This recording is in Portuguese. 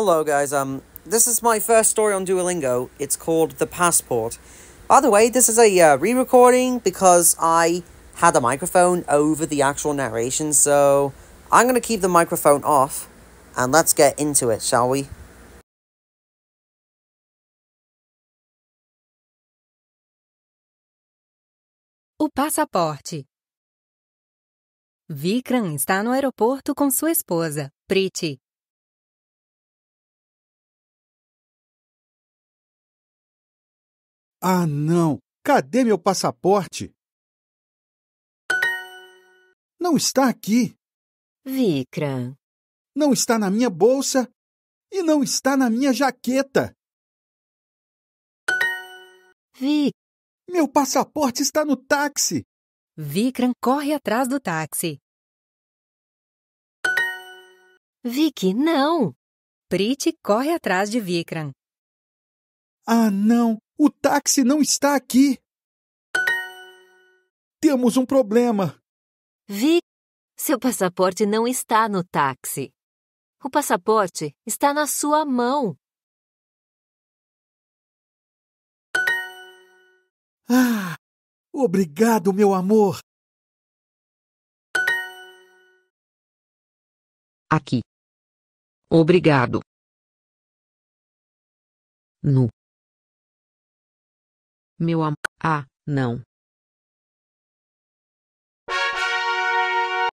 Hello guys, um, this is my first story on Duolingo. It's called The Passport. By the way, this is a uh, re-recording because I had the microphone over the actual narration, so I'm going to keep the microphone off, and let's get into it, shall we? O passaporte. Vikram está no aeroporto com sua esposa, Priti, Ah, não! Cadê meu passaporte? Não está aqui. Vikram. Não está na minha bolsa e não está na minha jaqueta. Vik. Meu passaporte está no táxi. Vikram corre atrás do táxi. Vicky, não! Priti corre atrás de Vikram. Ah, não! O táxi não está aqui. Temos um problema. Vi, seu passaporte não está no táxi. O passaporte está na sua mão. Ah, obrigado, meu amor. Aqui. Obrigado. No. Meu am... Ah, não.